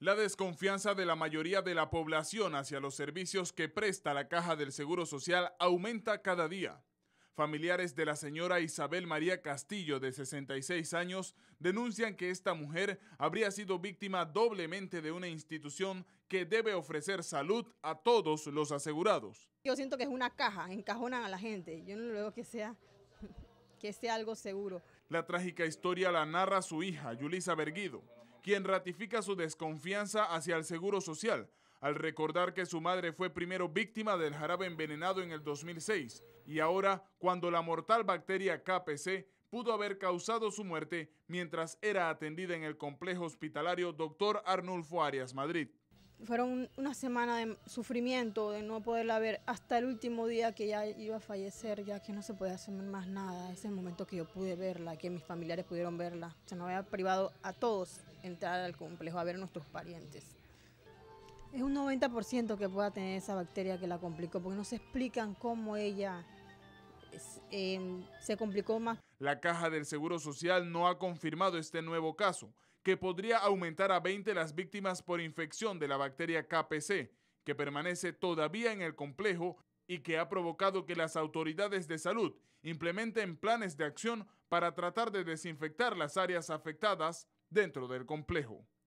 La desconfianza de la mayoría de la población hacia los servicios que presta la Caja del Seguro Social aumenta cada día. Familiares de la señora Isabel María Castillo, de 66 años, denuncian que esta mujer habría sido víctima doblemente de una institución que debe ofrecer salud a todos los asegurados. Yo siento que es una caja, encajonan a la gente. Yo no veo que sea, que sea algo seguro. La trágica historia la narra su hija, Yulisa Berguido quien ratifica su desconfianza hacia el Seguro Social al recordar que su madre fue primero víctima del jarabe envenenado en el 2006 y ahora cuando la mortal bacteria KPC pudo haber causado su muerte mientras era atendida en el complejo hospitalario Dr. Arnulfo Arias Madrid fueron una semana de sufrimiento, de no poderla ver hasta el último día que ya iba a fallecer, ya que no se podía hacer más nada. Ese momento que yo pude verla, que mis familiares pudieron verla. Se nos había privado a todos entrar al complejo a ver a nuestros parientes. Es un 90% que pueda tener esa bacteria que la complicó, porque no se explican cómo ella se complicó más. La Caja del Seguro Social no ha confirmado este nuevo caso, que podría aumentar a 20 las víctimas por infección de la bacteria KPC, que permanece todavía en el complejo y que ha provocado que las autoridades de salud implementen planes de acción para tratar de desinfectar las áreas afectadas dentro del complejo.